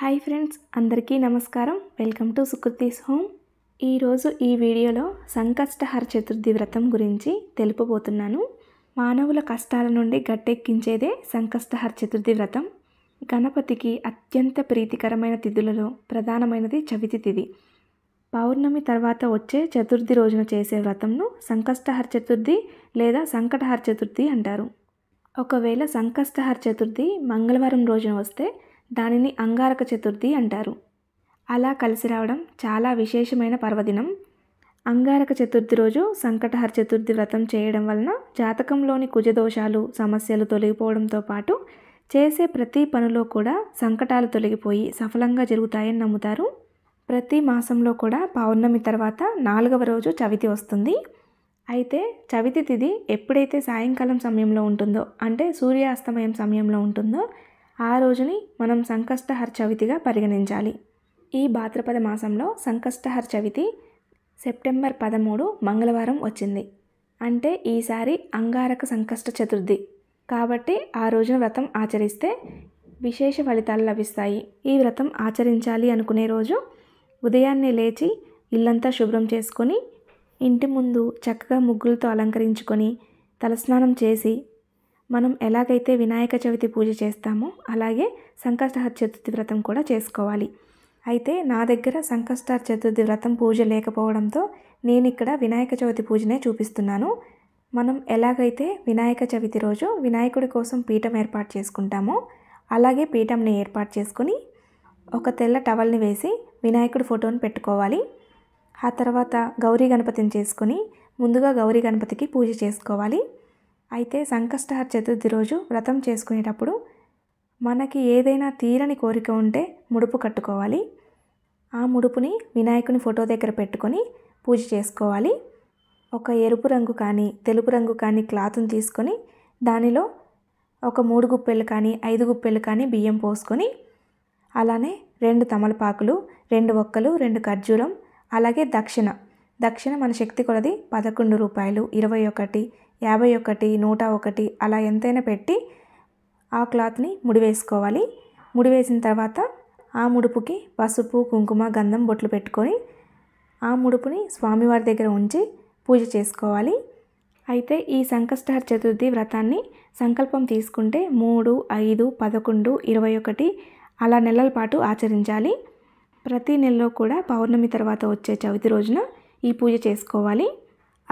hi friends అందరికీ నమస్కారం welcome to Sukriti's home ఈరోజు ఈ వీడియోలో సంకష్టహర చతుర్థి వ్రతం గురించి తెలుపబోతున్నాను మానవుల కష్టాల నుండి గట్టెక్కించేదే సంకష్టహర చతుర్థి వ్రతం గణపతికి అత్యంత ప్రీతికరమైన తిథులలో ప్రధానమైనది చవితి తిథి పౌర్ణమి తర్వాత వచ్చే చతుర్థి రోజున చేసే వ్రతంను సంకష్టహర చతుర్థి లేదా సంకటహర చతుర్థి అంటారు ఒకవేళ సంకష్టహర చతుర్థి మంగళవారం రోజున వస్తే దానిని అంగారక చతుర్థి అంటారు అలా కలిసి రావడం చాలా విశేషమైన పర్వదినం అంగారక చతుర్థి రోజు సంకటహర చతుర్థి వ్రతం చేయడం వలన జాతకంలోని కుజదోషాలు సమస్యలు తొలగిపోవడంతో పాటు చేసే ప్రతి పనిలో కూడా సంకటాలు తొలగిపోయి సఫలంగా జరుగుతాయని నమ్ముతారు ప్రతి మాసంలో కూడా పౌర్ణమి తర్వాత నాలుగవ రోజు చవితి వస్తుంది అయితే చవితి తిది ఎప్పుడైతే సాయంకాలం సమయంలో ఉంటుందో అంటే సూర్యాస్తమయం సమయంలో ఉంటుందో ఆ రోజుని మనం సంకష్టహర చవితిగా పరిగణించాలి ఈ భాద్రపద మాసంలో సంకష్టహర చవితి సెప్టెంబర్ పదమూడు మంగళవారం వచ్చింది అంటే ఈసారి అంగారక సంకష్ట చతుర్థి కాబట్టి ఆ రోజున వ్రతం ఆచరిస్తే విశేష ఫలితాలు లభిస్తాయి ఈ వ్రతం ఆచరించాలి అనుకునే రోజు ఉదయాన్నే లేచి ఇల్లంతా శుభ్రం చేసుకొని ఇంటి ముందు చక్కగా ముగ్గులతో అలంకరించుకొని తలస్నానం చేసి మనం ఎలాగైతే వినాయక చవితి పూజ చేస్తామో అలాగే సంకష్టహర చతుర్థి వ్రతం కూడా చేసుకోవాలి అయితే నా దగ్గర సంకష్టహర చతుర్థి వ్రతం పూజ లేకపోవడంతో నేను ఇక్కడ వినాయక చవితి పూజనే చూపిస్తున్నాను మనం ఎలాగైతే వినాయక చవితి రోజు వినాయకుడి కోసం పీఠం ఏర్పాటు చేసుకుంటామో అలాగే పీఠంని ఏర్పాటు చేసుకుని ఒక తెల్ల టవల్ని వేసి వినాయకుడి ఫోటోని పెట్టుకోవాలి ఆ తర్వాత గౌరీ గణపతిని చేసుకుని ముందుగా గౌరీ గణపతికి పూజ చేసుకోవాలి అయితే సంకష్టహర చతుర్థి రోజు వ్రతం చేసుకునేటప్పుడు మనకి ఏదైనా తీరని కోరిక ఉంటే ముడుపు కట్టుకోవాలి ఆ ముడుపుని వినాయకుని ఫోటో దగ్గర పెట్టుకొని పూజ చేసుకోవాలి ఒక ఎరుపు రంగు కానీ తెలుపు రంగు కానీ క్లాత్ని తీసుకొని దానిలో ఒక మూడు గుప్పెలు కానీ ఐదు గుప్పెలు కానీ బియ్యం పోసుకొని అలానే రెండు తమలపాకులు రెండు ఒక్కలు రెండు ఖర్జూరం అలాగే దక్షిణ దక్షిణ మన శక్తి కొలది పదకొండు రూపాయలు ఇరవై ఒకటి యాభై ఒకటి నూట ఒకటి అలా ఎంతైనా పెట్టి ఆ క్లాత్ని ముడివేసుకోవాలి ముడివేసిన తర్వాత ఆ ముడుపుకి పసుపు కుంకుమ గంధం బొట్లు పెట్టుకొని ఆ ముడుపుని స్వామివారి దగ్గర ఉంచి పూజ చేసుకోవాలి అయితే ఈ సంకష్టహర చతుర్థి వ్రతాన్ని సంకల్పం తీసుకుంటే మూడు ఐదు పదకొండు ఇరవై ఒకటి అలా నెలల పాటు ఆచరించాలి ప్రతి నెలలో కూడా పౌర్ణమి తర్వాత వచ్చే చవితి రోజున ఈ పూజ చేసుకోవాలి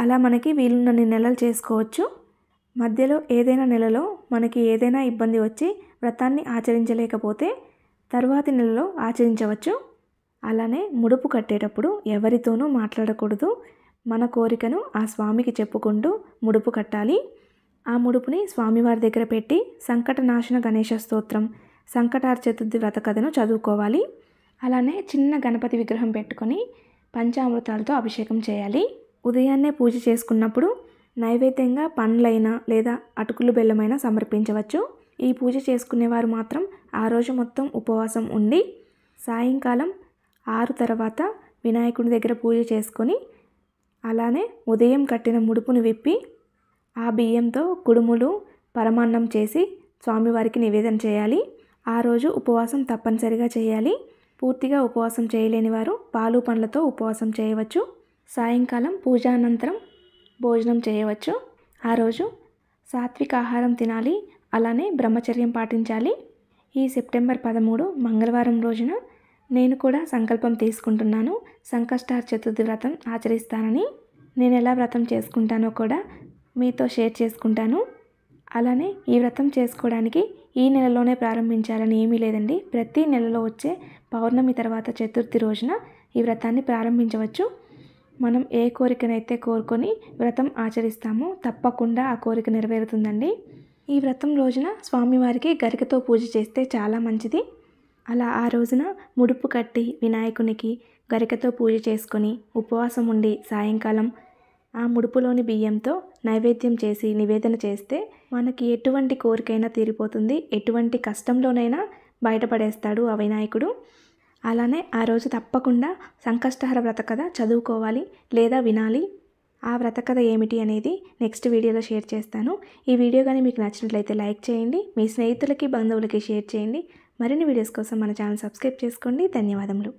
అలా మనకి వీలున్నన్ని నెలలు చేసుకోవచ్చు మధ్యలో ఏదైనా నెలలో మనకి ఏదైనా ఇబ్బంది వచ్చి వ్రతాన్ని ఆచరించలేకపోతే తర్వాతి నెలలో ఆచరించవచ్చు అలానే ముడుపు కట్టేటప్పుడు ఎవరితోనూ మాట్లాడకూడదు మన కోరికను ఆ స్వామికి చెప్పుకుంటూ ముడుపు కట్టాలి ఆ ముడుపుని స్వామివారి దగ్గర పెట్టి సంకటనాశన గణేష స్తోత్రం సంకటార చతుర్థి వ్రత కథను చదువుకోవాలి అలానే చిన్న గణపతి విగ్రహం పెట్టుకొని పంచామృతాలతో అభిషేకం చేయాలి ఉదయాన్నే పూజ చేసుకున్నప్పుడు నైవేద్యంగా పండ్లైనా లేదా అటుకులు బెల్లమైనా సమర్పించవచ్చు ఈ పూజ చేసుకునేవారు మాత్రం ఆ రోజు మొత్తం ఉపవాసం ఉండి సాయంకాలం ఆరు తర్వాత వినాయకుడి దగ్గర పూజ చేసుకొని అలానే ఉదయం కట్టిన ముడుపును విప్పి ఆ బియ్యంతో కుడుములు పరమాన్నం చేసి స్వామివారికి నివేదన చేయాలి ఆ రోజు ఉపవాసం తప్పనిసరిగా చేయాలి పూర్తిగా ఉపవాసం చేయలేని వారు పాలు పండ్లతో ఉపవాసం చేయవచ్చు సాయంకాలం పూజానంతరం భోజనం చేయవచ్చు ఆ రోజు సాత్విక ఆహారం తినాలి అలానే బ్రహ్మచర్యం పాటించాలి ఈ సెప్టెంబర్ పదమూడు మంగళవారం రోజున నేను కూడా సంకల్పం తీసుకుంటున్నాను సంకష్టార్ చతుర్థి వ్రతం ఆచరిస్తానని నేను ఎలా వ్రతం చేసుకుంటానో కూడా మీతో షేర్ చేసుకుంటాను అలానే ఈ వ్రతం చేసుకోవడానికి ఈ నెలలోనే ప్రారంభించాలని ఏమీ లేదండి ప్రతి నెలలో వచ్చే పౌర్ణమి తర్వాత చతుర్థి రోజున ఈ వ్రతాన్ని ప్రారంభించవచ్చు మనం ఏ కోరికనైతే కోరుకొని వ్రతం ఆచరిస్తామో తప్పకుండా ఆ కోరిక నెరవేరుతుందండి ఈ వ్రతం రోజున స్వామివారికి గరికతో పూజ చేస్తే చాలా మంచిది అలా ఆ రోజున ముడుపు కట్టి వినాయకునికి గరికతో పూజ చేసుకొని ఉపవాసం ఉండి సాయంకాలం ఆ ముడుపులోని బియ్యంతో నైవేద్యం చేసి నివేదన చేస్తే మనకి ఎటువంటి కోరికైనా తీరిపోతుంది ఎటువంటి కష్టంలోనైనా బయటపడేస్తాడు ఆ వినాయకుడు అలానే ఆ రోజు తప్పకుండా సంకష్టహర వ్రతకథ చదువుకోవాలి లేదా వినాలి ఆ వ్రతకథ ఏమిటి అనేది నెక్స్ట్ వీడియోలో షేర్ చేస్తాను ఈ వీడియో కానీ మీకు నచ్చినట్లయితే లైక్ చేయండి మీ స్నేహితులకి బంధువులకి షేర్ చేయండి మరిన్ని వీడియోస్ కోసం మన ఛానల్ సబ్స్క్రైబ్ చేసుకోండి ధన్యవాదములు